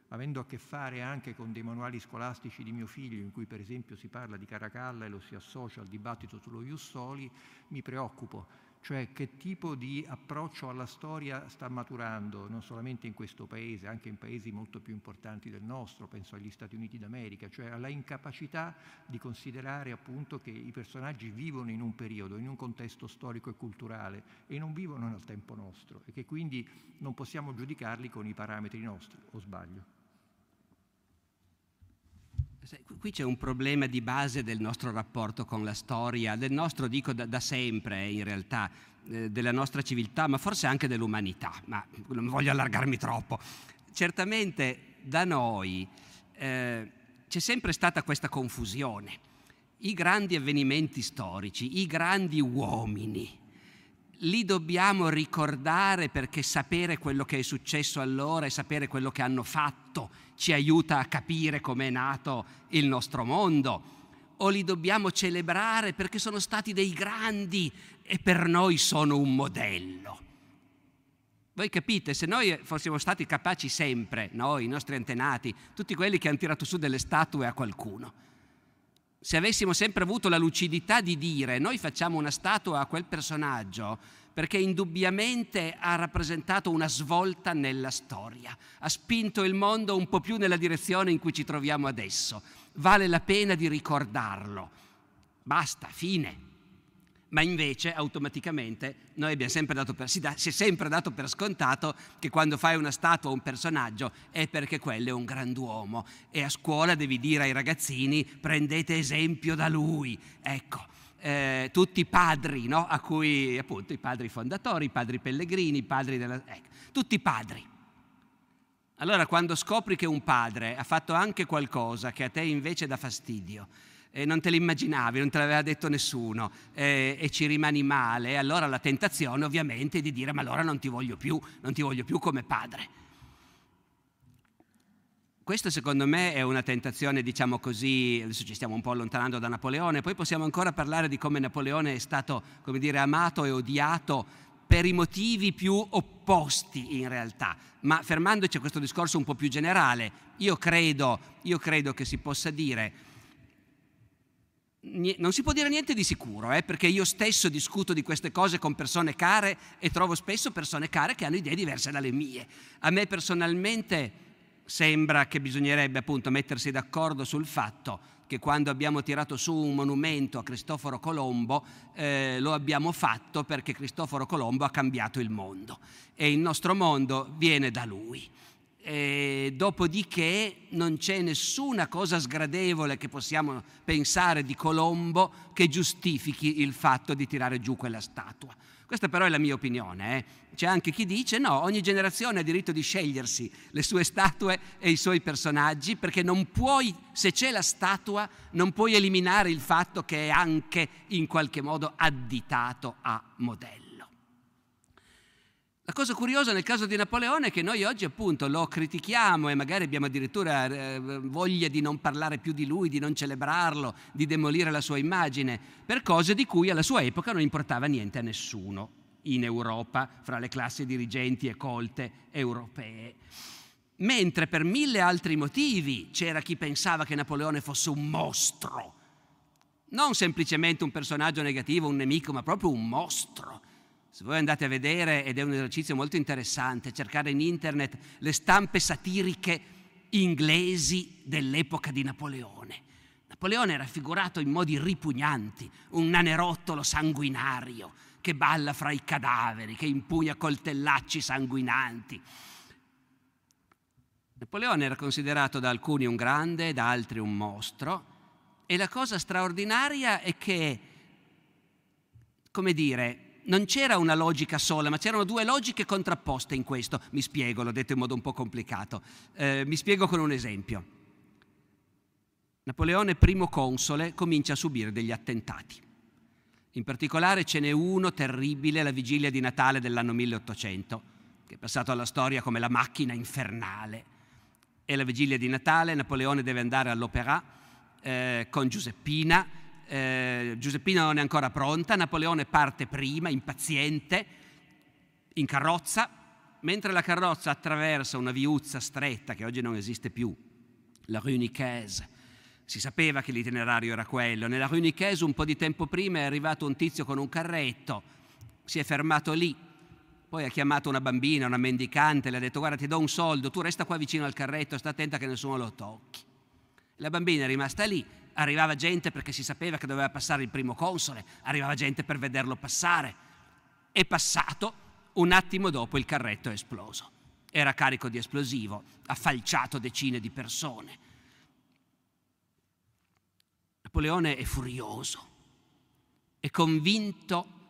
avendo a che fare anche con dei manuali scolastici di mio figlio, in cui per esempio si parla di Caracalla e lo si associa al dibattito sullo Jussoli, mi preoccupo cioè che tipo di approccio alla storia sta maturando, non solamente in questo paese, anche in paesi molto più importanti del nostro, penso agli Stati Uniti d'America, cioè alla incapacità di considerare appunto che i personaggi vivono in un periodo, in un contesto storico e culturale e non vivono nel tempo nostro e che quindi non possiamo giudicarli con i parametri nostri, o sbaglio? Qui c'è un problema di base del nostro rapporto con la storia, del nostro, dico da, da sempre eh, in realtà, eh, della nostra civiltà, ma forse anche dell'umanità, ma non voglio allargarmi troppo. Certamente da noi eh, c'è sempre stata questa confusione. I grandi avvenimenti storici, i grandi uomini, li dobbiamo ricordare perché sapere quello che è successo allora e sapere quello che hanno fatto ci aiuta a capire com'è nato il nostro mondo. O li dobbiamo celebrare perché sono stati dei grandi e per noi sono un modello. Voi capite, se noi fossimo stati capaci sempre, noi, i nostri antenati, tutti quelli che hanno tirato su delle statue a qualcuno, se avessimo sempre avuto la lucidità di dire noi facciamo una statua a quel personaggio perché indubbiamente ha rappresentato una svolta nella storia, ha spinto il mondo un po' più nella direzione in cui ci troviamo adesso, vale la pena di ricordarlo. Basta, fine ma invece automaticamente noi abbiamo sempre dato per, si, da, si, è sempre dato per scontato che quando fai una statua o un personaggio è perché quello è un grand'uomo e a scuola devi dire ai ragazzini prendete esempio da lui, ecco. Eh, tutti i padri, no? a cui appunto i padri fondatori, i padri pellegrini, i padri della... Ecco, tutti i padri. Allora quando scopri che un padre ha fatto anche qualcosa che a te invece dà fastidio, eh, non te l'immaginavi, non te l'aveva detto nessuno eh, e ci rimani male, allora la tentazione ovviamente è di dire ma allora non ti voglio più, non ti voglio più come padre. Questo secondo me è una tentazione, diciamo così, adesso ci stiamo un po' allontanando da Napoleone, poi possiamo ancora parlare di come Napoleone è stato, come dire, amato e odiato per i motivi più opposti in realtà, ma fermandoci a questo discorso un po' più generale, io credo, io credo che si possa dire non si può dire niente di sicuro, eh, perché io stesso discuto di queste cose con persone care e trovo spesso persone care che hanno idee diverse dalle mie. A me personalmente sembra che bisognerebbe appunto mettersi d'accordo sul fatto che quando abbiamo tirato su un monumento a Cristoforo Colombo eh, lo abbiamo fatto perché Cristoforo Colombo ha cambiato il mondo e il nostro mondo viene da lui. E dopodiché non c'è nessuna cosa sgradevole che possiamo pensare di Colombo che giustifichi il fatto di tirare giù quella statua. Questa però è la mia opinione. Eh. C'è anche chi dice no, ogni generazione ha diritto di scegliersi le sue statue e i suoi personaggi perché non puoi, se c'è la statua, non puoi eliminare il fatto che è anche in qualche modo additato a modello. La cosa curiosa nel caso di Napoleone è che noi oggi appunto lo critichiamo e magari abbiamo addirittura eh, voglia di non parlare più di lui, di non celebrarlo, di demolire la sua immagine, per cose di cui alla sua epoca non importava niente a nessuno in Europa, fra le classi dirigenti e colte europee. Mentre per mille altri motivi c'era chi pensava che Napoleone fosse un mostro, non semplicemente un personaggio negativo, un nemico, ma proprio un mostro se voi andate a vedere, ed è un esercizio molto interessante, cercare in internet le stampe satiriche inglesi dell'epoca di Napoleone. Napoleone è raffigurato in modi ripugnanti, un nanerottolo sanguinario che balla fra i cadaveri, che impugna coltellacci sanguinanti. Napoleone era considerato da alcuni un grande, da altri un mostro, e la cosa straordinaria è che, come dire, non c'era una logica sola, ma c'erano due logiche contrapposte in questo. Mi spiego, l'ho detto in modo un po' complicato. Eh, mi spiego con un esempio. Napoleone, primo console, comincia a subire degli attentati. In particolare ce n'è uno terribile alla vigilia di Natale dell'anno 1800, che è passato alla storia come la macchina infernale. E la vigilia di Natale Napoleone deve andare all'Opéra eh, con Giuseppina eh, Giuseppina non è ancora pronta, Napoleone parte prima, impaziente, in carrozza, mentre la carrozza attraversa una viuzza stretta che oggi non esiste più, la Rue Nicaise. Si sapeva che l'itinerario era quello. Nella Rue Nicaise un po' di tempo prima è arrivato un tizio con un carretto, si è fermato lì, poi ha chiamato una bambina, una mendicante, le ha detto guarda ti do un soldo, tu resta qua vicino al carretto, sta attenta che nessuno lo tocchi. La bambina è rimasta lì, arrivava gente perché si sapeva che doveva passare il primo console, arrivava gente per vederlo passare. È passato, un attimo dopo il carretto è esploso. Era carico di esplosivo, ha falciato decine di persone. Napoleone è furioso, è convinto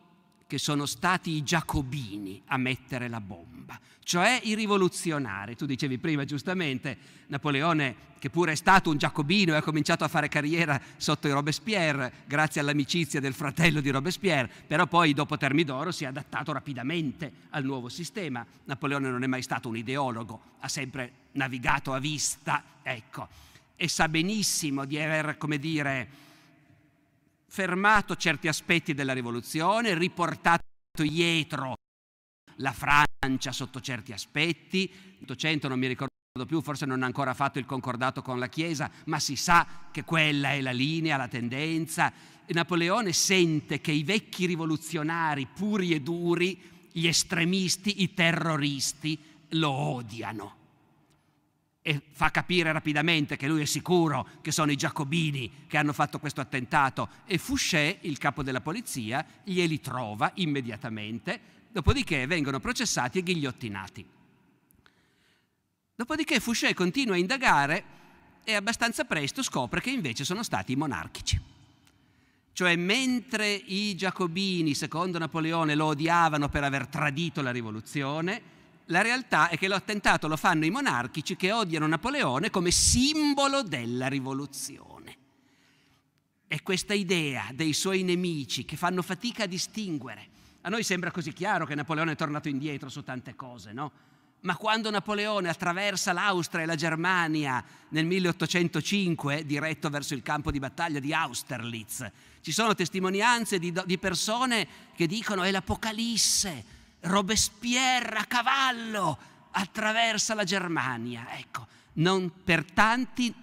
che sono stati i giacobini a mettere la bomba, cioè i rivoluzionari. Tu dicevi prima giustamente Napoleone, che pure è stato un giacobino e ha cominciato a fare carriera sotto i Robespierre, grazie all'amicizia del fratello di Robespierre, però poi dopo Termidoro si è adattato rapidamente al nuovo sistema. Napoleone non è mai stato un ideologo, ha sempre navigato a vista, ecco, e sa benissimo di aver, come dire, fermato certi aspetti della rivoluzione, riportato dietro la Francia sotto certi aspetti, 800 non mi ricordo più, forse non ha ancora fatto il concordato con la Chiesa, ma si sa che quella è la linea, la tendenza. Napoleone sente che i vecchi rivoluzionari puri e duri, gli estremisti, i terroristi, lo odiano e fa capire rapidamente che lui è sicuro che sono i giacobini che hanno fatto questo attentato e Fouché, il capo della polizia, glieli trova immediatamente, dopodiché vengono processati e ghigliottinati. Dopodiché Fouché continua a indagare e abbastanza presto scopre che invece sono stati i monarchici. Cioè mentre i giacobini, secondo Napoleone, lo odiavano per aver tradito la rivoluzione, la realtà è che l'attentato lo fanno i monarchici che odiano Napoleone come simbolo della rivoluzione. È questa idea dei suoi nemici che fanno fatica a distinguere. A noi sembra così chiaro che Napoleone è tornato indietro su tante cose, no? Ma quando Napoleone attraversa l'Austria e la Germania nel 1805, diretto verso il campo di battaglia di Austerlitz, ci sono testimonianze di, di persone che dicono è l'Apocalisse, Robespierre a cavallo attraversa la Germania. Ecco, non per tanti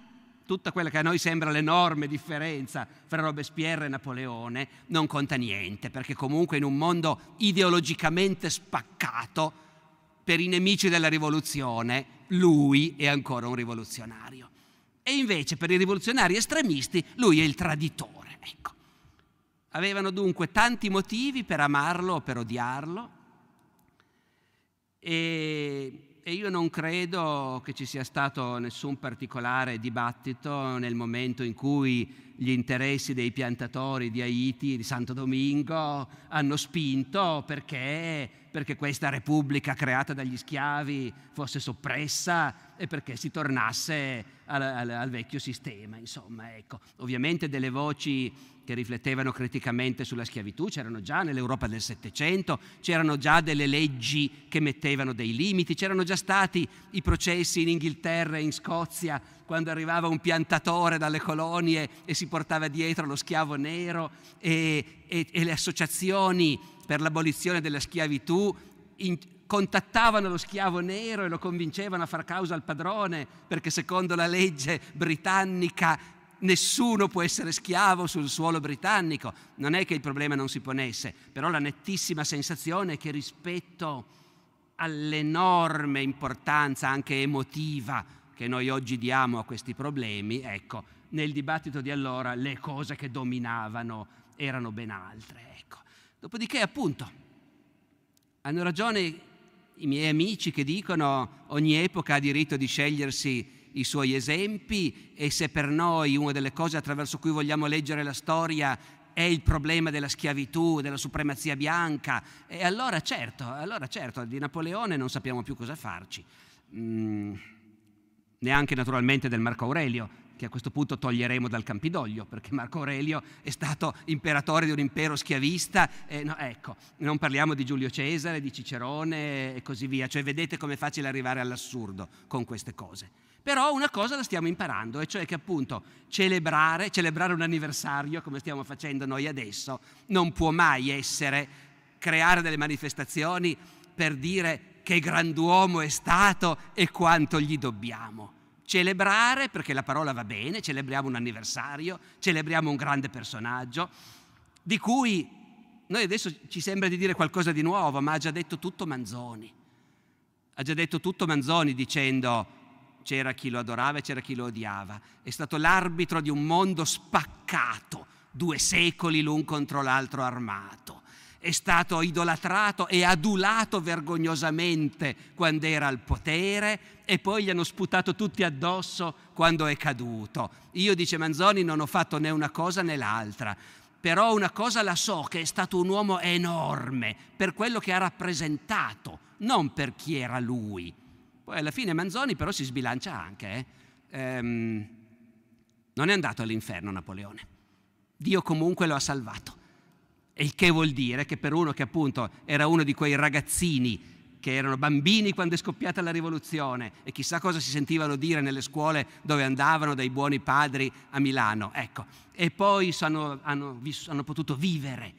tutta quella che a noi sembra l'enorme differenza fra Robespierre e Napoleone non conta niente, perché comunque in un mondo ideologicamente spaccato, per i nemici della rivoluzione, lui è ancora un rivoluzionario. E invece per i rivoluzionari estremisti lui è il traditore. Ecco. Avevano dunque tanti motivi per amarlo o per odiarlo, e, e io non credo che ci sia stato nessun particolare dibattito nel momento in cui gli interessi dei piantatori di Haiti, e di Santo Domingo, hanno spinto perché, perché questa repubblica creata dagli schiavi fosse soppressa e perché si tornasse al, al, al vecchio sistema. Insomma, ecco. Ovviamente delle voci che riflettevano criticamente sulla schiavitù c'erano già nell'Europa del Settecento, c'erano già delle leggi che mettevano dei limiti, c'erano già stati i processi in Inghilterra e in Scozia quando arrivava un piantatore dalle colonie e si portava dietro lo schiavo nero e, e, e le associazioni per l'abolizione della schiavitù in, contattavano lo schiavo nero e lo convincevano a far causa al padrone perché secondo la legge britannica nessuno può essere schiavo sul suolo britannico. Non è che il problema non si ponesse, però la nettissima sensazione è che rispetto all'enorme importanza anche emotiva che noi oggi diamo a questi problemi, ecco, nel dibattito di allora le cose che dominavano erano ben altre. Ecco. Dopodiché, appunto, hanno ragione i miei amici che dicono ogni epoca ha diritto di scegliersi i suoi esempi e se per noi una delle cose attraverso cui vogliamo leggere la storia è il problema della schiavitù, della supremazia bianca, e allora certo, allora certo, di Napoleone non sappiamo più cosa farci. Mm neanche naturalmente del Marco Aurelio, che a questo punto toglieremo dal Campidoglio, perché Marco Aurelio è stato imperatore di un impero schiavista. Eh, no, ecco, non parliamo di Giulio Cesare, di Cicerone e così via. Cioè, vedete com'è facile arrivare all'assurdo con queste cose. Però una cosa la stiamo imparando, e cioè che appunto celebrare, celebrare un anniversario, come stiamo facendo noi adesso, non può mai essere creare delle manifestazioni per dire che grand'uomo è stato e quanto gli dobbiamo. Celebrare, perché la parola va bene, celebriamo un anniversario, celebriamo un grande personaggio, di cui noi adesso ci sembra di dire qualcosa di nuovo, ma ha già detto tutto Manzoni. Ha già detto tutto Manzoni dicendo c'era chi lo adorava e c'era chi lo odiava. È stato l'arbitro di un mondo spaccato, due secoli l'un contro l'altro armato è stato idolatrato e adulato vergognosamente quando era al potere e poi gli hanno sputato tutti addosso quando è caduto. Io, dice Manzoni, non ho fatto né una cosa né l'altra, però una cosa la so che è stato un uomo enorme per quello che ha rappresentato, non per chi era lui. Poi alla fine Manzoni però si sbilancia anche. Eh? Ehm, non è andato all'inferno Napoleone. Dio comunque lo ha salvato il che vuol dire che per uno che appunto era uno di quei ragazzini che erano bambini quando è scoppiata la rivoluzione e chissà cosa si sentivano dire nelle scuole dove andavano dai buoni padri a Milano, ecco. E poi sono, hanno, hanno potuto vivere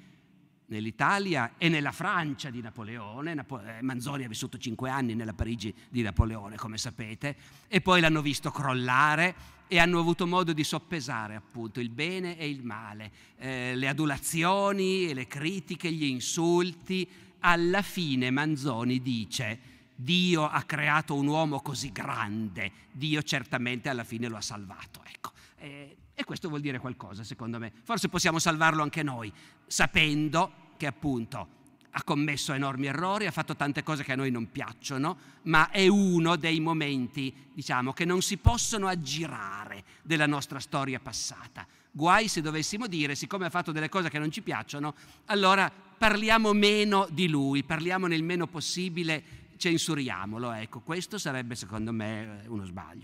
nell'Italia e nella Francia di Napoleone. Napo- eh, Manzoni ha vissuto cinque anni nella Parigi di Napoleone, come sapete, e poi l'hanno visto crollare e hanno avuto modo di soppesare appunto il bene e il male, eh, le adulazioni e le critiche, gli insulti. Alla fine Manzoni dice Dio ha creato un uomo così grande, Dio certamente alla fine lo ha salvato. Ecco. Eh, e questo vuol dire qualcosa secondo me. Forse possiamo salvarlo anche noi, sapendo che appunto ha commesso enormi errori, ha fatto tante cose che a noi non piacciono, ma è uno dei momenti, diciamo, che non si possono aggirare della nostra storia passata. Guai se dovessimo dire, siccome ha fatto delle cose che non ci piacciono, allora parliamo meno di lui, parliamo nel meno possibile, censuriamolo. Ecco, questo sarebbe secondo me eh, uno sbaglio.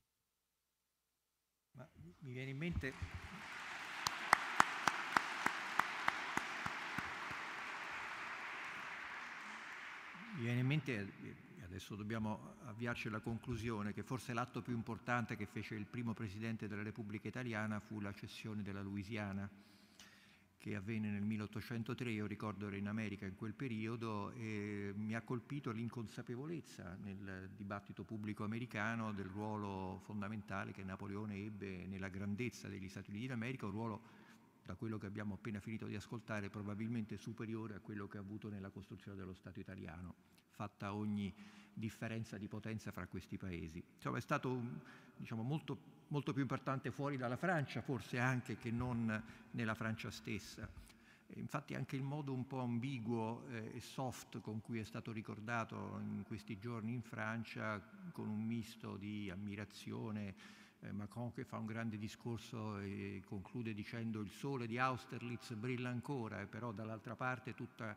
Ma mi viene in mente Mi viene in mente, adesso dobbiamo avviarci alla conclusione, che forse l'atto più importante che fece il primo presidente della Repubblica Italiana fu la cessione della Louisiana, che avvenne nel 1803, io ricordo ero in America in quel periodo, e mi ha colpito l'inconsapevolezza nel dibattito pubblico americano del ruolo fondamentale che Napoleone ebbe nella grandezza degli Stati Uniti d'America, un ruolo da quello che abbiamo appena finito di ascoltare, probabilmente superiore a quello che ha avuto nella costruzione dello Stato italiano, fatta ogni differenza di potenza fra questi paesi. Insomma, è stato diciamo, molto, molto più importante fuori dalla Francia, forse anche che non nella Francia stessa. Infatti anche il modo un po' ambiguo eh, e soft con cui è stato ricordato in questi giorni in Francia, con un misto di ammirazione, eh, Macron che fa un grande discorso e conclude dicendo il sole di Austerlitz brilla ancora, eh, però dall'altra parte tutta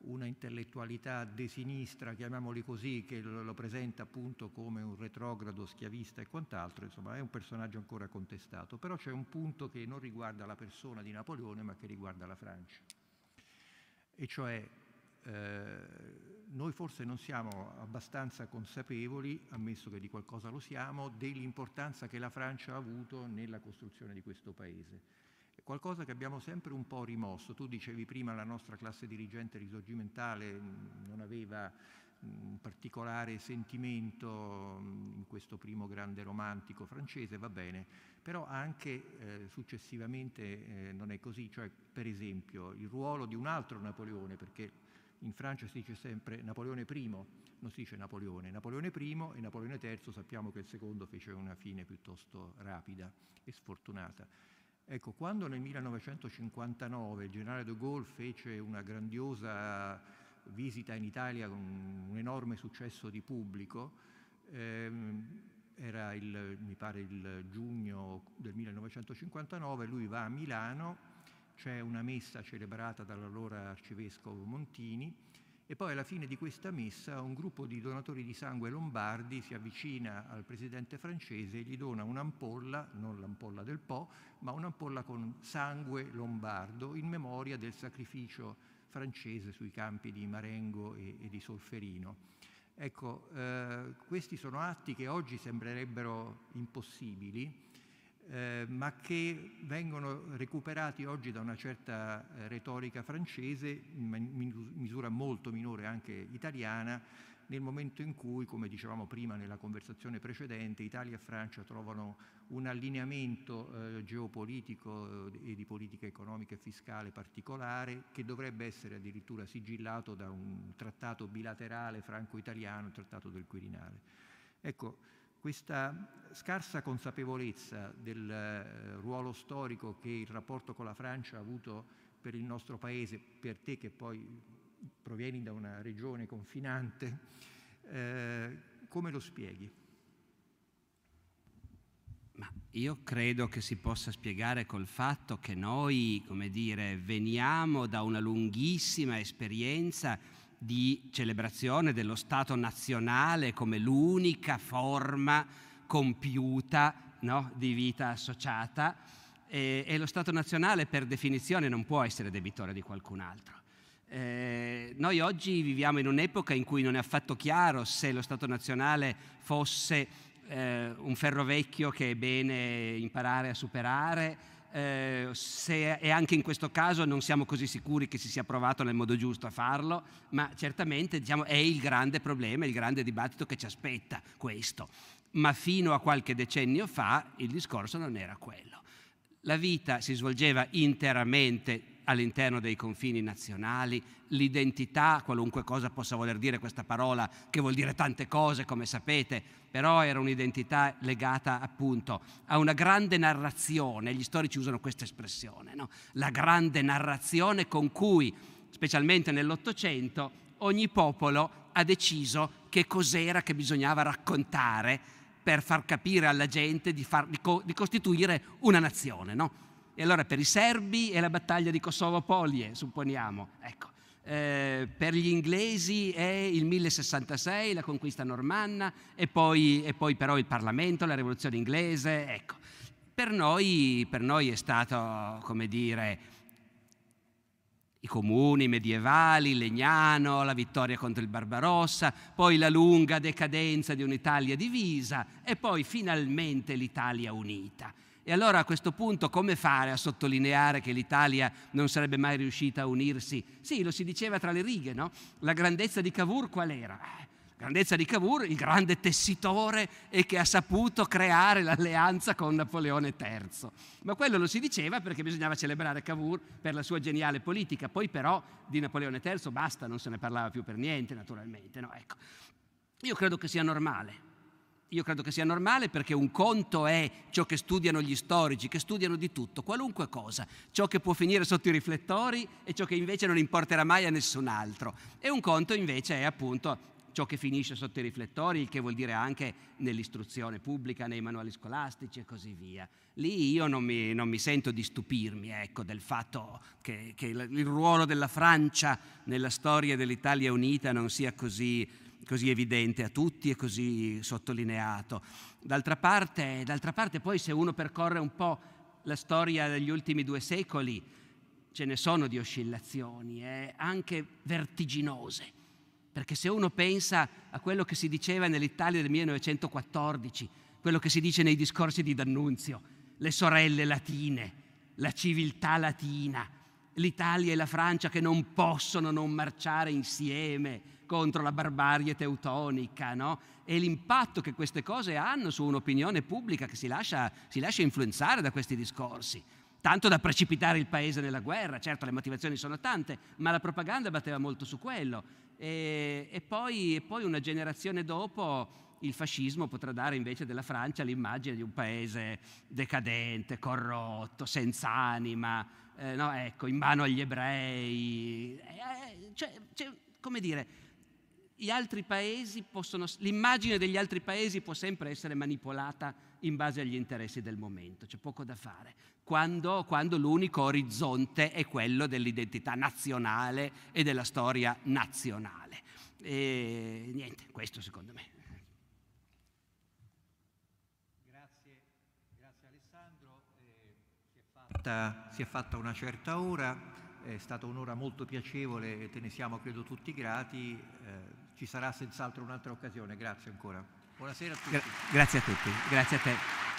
una intellettualità de sinistra, chiamiamoli così, che lo presenta appunto come un retrogrado schiavista e quant'altro, insomma è un personaggio ancora contestato, però c'è un punto che non riguarda la persona di Napoleone ma che riguarda la Francia, e cioè eh, noi forse non siamo abbastanza consapevoli, ammesso che di qualcosa lo siamo, dell'importanza che la Francia ha avuto nella costruzione di questo Paese. Qualcosa che abbiamo sempre un po' rimosso. Tu dicevi prima la nostra classe dirigente risorgimentale non aveva un mm, particolare sentimento mm, in questo primo grande romantico francese, va bene, però anche eh, successivamente eh, non è così, cioè per esempio il ruolo di un altro Napoleone, perché in Francia si dice sempre Napoleone I, non si dice Napoleone. Napoleone I e Napoleone III sappiamo che il secondo fece una fine piuttosto rapida e sfortunata. Ecco, quando nel 1959 il generale de Gaulle fece una grandiosa visita in Italia con un enorme successo di pubblico, ehm, era il, mi pare il giugno del 1959, lui va a Milano c'è una messa celebrata dall'allora arcivescovo Montini e poi alla fine di questa messa un gruppo di donatori di sangue lombardi si avvicina al presidente francese e gli dona un'ampolla, non l'ampolla del Po, ma un'ampolla con sangue lombardo in memoria del sacrificio francese sui campi di Marengo e, e di Solferino. Ecco, eh, questi sono atti che oggi sembrerebbero impossibili, eh, ma che vengono recuperati oggi da una certa eh, retorica francese, in misura molto minore anche italiana, nel momento in cui, come dicevamo prima nella conversazione precedente, Italia e Francia trovano un allineamento eh, geopolitico eh, e di politica economica e fiscale particolare che dovrebbe essere addirittura sigillato da un trattato bilaterale franco-italiano, il trattato del Quirinale. Ecco, questa scarsa consapevolezza del eh, ruolo storico che il rapporto con la Francia ha avuto per il nostro paese, per te che poi provieni da una regione confinante, eh, come lo spieghi? Ma io credo che si possa spiegare col fatto che noi, come dire, veniamo da una lunghissima esperienza di celebrazione dello Stato nazionale come l'unica forma compiuta no, di vita associata e, e, lo Stato nazionale per definizione non può essere debitore di qualcun altro. Eh, noi oggi viviamo in un'epoca in cui non è affatto chiaro se lo Stato nazionale fosse eh, un ferro vecchio che è bene imparare a superare eh, se, e anche in questo caso non siamo così sicuri che si sia provato nel modo giusto a farlo, ma certamente diciamo, è il grande problema, il grande dibattito che ci aspetta questo. Ma fino a qualche decennio fa il discorso non era quello. La vita si svolgeva interamente all'interno dei confini nazionali, l'identità, qualunque cosa possa voler dire questa parola, che vuol dire tante cose, come sapete, però era un'identità legata appunto a una grande narrazione, gli storici usano questa espressione, no? la grande narrazione con cui, specialmente nell'Ottocento, ogni popolo ha deciso che cos'era che bisognava raccontare per far capire alla gente di, far, di, co, di costituire una nazione, no? E allora per i serbi è la battaglia di Kosovo-Polie, supponiamo. Ecco. Eh, per gli inglesi è il 1066, la conquista normanna, e poi, e poi però il Parlamento, la rivoluzione inglese. Ecco. Per, noi, per noi è stato, come dire, i comuni medievali, Legnano, la vittoria contro il Barbarossa, poi la lunga decadenza di un'Italia divisa e poi finalmente l'Italia unita. E allora a questo punto come fare a sottolineare che l'Italia non sarebbe mai riuscita a unirsi? Sì, lo si diceva tra le righe, no? La grandezza di Cavour qual era? La eh, grandezza di Cavour, il grande tessitore e che ha saputo creare l'alleanza con Napoleone III. Ma quello lo si diceva perché bisognava celebrare Cavour per la sua geniale politica. Poi però di Napoleone III basta, non se ne parlava più per niente naturalmente. No? Ecco. Io credo che sia normale io credo che sia normale perché un conto è ciò che studiano gli storici, che studiano di tutto, qualunque cosa, ciò che può finire sotto i riflettori e ciò che invece non importerà mai a nessun altro. E un conto invece è appunto ciò che finisce sotto i riflettori, il che vuol dire anche nell'istruzione pubblica, nei manuali scolastici e così via. Lì io non mi, non mi sento di stupirmi ecco, del fatto che, che il ruolo della Francia nella storia dell'Italia unita non sia così così evidente a tutti e così sottolineato. D'altra parte, d'altra parte poi se uno percorre un po' la storia degli ultimi due secoli, ce ne sono di oscillazioni, eh, anche vertiginose. Perché se uno pensa a quello che si diceva nell'Italia del 1914, quello che si dice nei discorsi di D'Annunzio, le sorelle latine, la civiltà latina, l'Italia e la Francia che non possono non marciare insieme, contro la barbarie teutonica, no? E l'impatto che queste cose hanno su un'opinione pubblica che si lascia, si lascia influenzare da questi discorsi tanto da precipitare il paese nella guerra, certo le motivazioni sono tante, ma la propaganda batteva molto su quello. E, e, poi, e, poi, una generazione dopo il fascismo potrà dare invece della Francia l'immagine di un paese decadente, corrotto, senza anima, eh, no, ecco, in mano agli ebrei. Eh, eh cioè, cioè, come dire, gli altri paesi possono, l'immagine degli altri paesi può sempre essere manipolata in base agli interessi del momento, c'è poco da fare, quando, quando l'unico orizzonte è quello dell'identità nazionale e della storia nazionale. E niente, questo secondo me. Grazie, grazie Alessandro, eh, si, è fatta, si è fatta una certa ora, è stata un'ora molto piacevole e te ne siamo credo tutti grati. Eh, ci sarà senz'altro un'altra occasione. Grazie ancora. Buonasera a tutti. Gra grazie a tutti, grazie a te.